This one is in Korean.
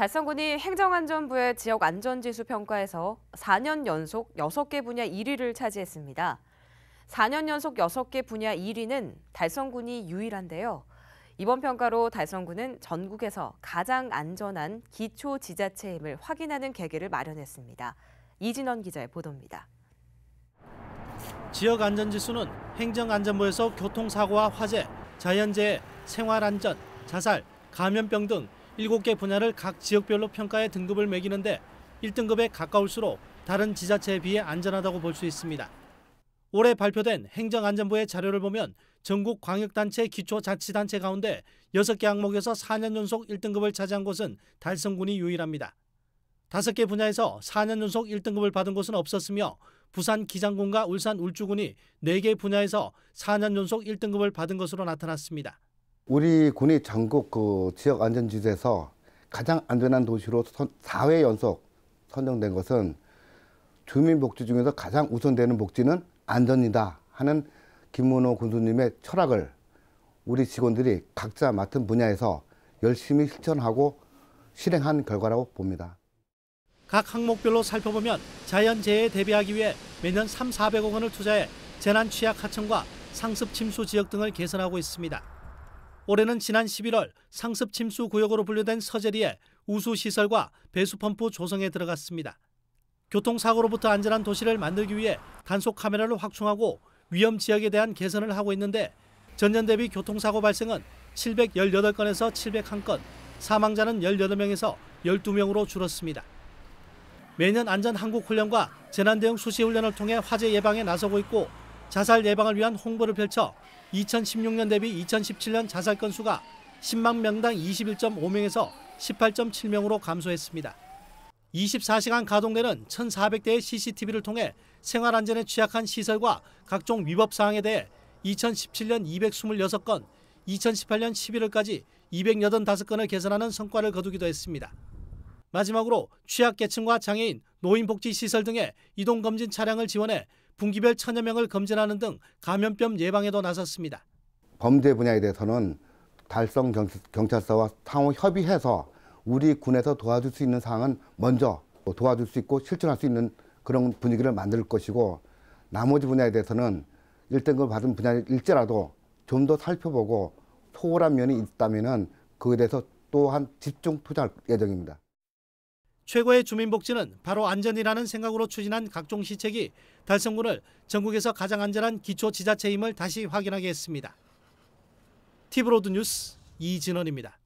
달성군이 행정안전부의 지역 안전지수 평가에서 4년 연속 6개 분야 1위를 차지했습니다. 4년 연속 6개 분야 1위는 달성군이 유일한데요. 이번 평가로 달성군은 전국에서 가장 안전한 기초 지자체임을 확인하는 계기를 마련했습니다. 이진원 기자의 보도입니다. 지역 안전지수는 행정안전부에서 교통사고와 화재, 자연재해, 생활안전, 자살, 감염병 등 7개 분야를 각 지역별로 평가해 등급을 매기는데 1등급에 가까울수록 다른 지자체에 비해 안전하다고 볼 수 있습니다. 올해 발표된 행정안전부의 자료를 보면 전국 광역단체 기초자치단체 가운데 6개 항목에서 4년 연속 1등급을 차지한 곳은 달성군이 유일합니다. 5개 분야에서 4년 연속 1등급을 받은 곳은 없었으며 부산 기장군과 울산 울주군이 4개 분야에서 4년 연속 1등급을 받은 것으로 나타났습니다. 우리 군이 전국 그 지역 안전지대에서 가장 안전한 도시로 4회 연속 선정된 것은 주민복지 중에서 가장 우선되는 복지는 안전이다 하는 김문호 군수님의 철학을 우리 직원들이 각자 맡은 분야에서 열심히 실천하고 실행한 결과라고 봅니다. 각 항목별로 살펴보면 자연재해에 대비하기 위해 매년 3, 400억 원을 투자해 재난 취약 하천과 상습 침수 지역 등을 개선하고 있습니다. 올해는 지난 11월 상습 침수 구역으로 분류된 서재리에 우수 시설과 배수 펌프 조성에 들어갔습니다. 교통사고로부터 안전한 도시를 만들기 위해 단속 카메라를 확충하고 위험 지역에 대한 개선을 하고 있는데 전년 대비 교통사고 발생은 718건에서 701건, 사망자는 18명에서 12명으로 줄었습니다. 매년 안전 한국 훈련과 재난 대응 수시 훈련을 통해 화재 예방에 나서고 있고 자살 예방을 위한 홍보를 펼쳐 2016년 대비 2017년 자살 건수가 10만 명당 21.5명에서 18.7명으로 감소했습니다. 24시간 가동되는 1,400대의 CCTV를 통해 생활 안전에 취약한 시설과 각종 위법 사항에 대해 2017년 226건, 2018년 11월까지 285건을 개선하는 성과를 거두기도 했습니다. 마지막으로 취약계층과 장애인, 노인복지시설 등의 이동검진 차량을 지원해 분기별 천여 명을 검진하는 등 감염병 예방에도 나섰습니다. 범죄 분야에 대해서는 달성 경찰서와 상호 협의해서 우리 군에서 도와줄 수 있는 사항은 먼저 뭐 도와줄 수 있고 실천할 수 있는 그런 분위기를 만들 것이고 나머지 분야에 대해서는 1등급 받은 분야일지라도 좀 더 살펴보고 소홀한 면이 있다면 그에 대해서 또한 집중 투자할 예정입니다. 최고의 주민복지는 바로 안전이라는 생각으로 추진한 각종 시책이 달성군을 전국에서 가장 안전한 기초 지자체임을 다시 확인하게 했습니다. 티브로드 뉴스 이진원입니다.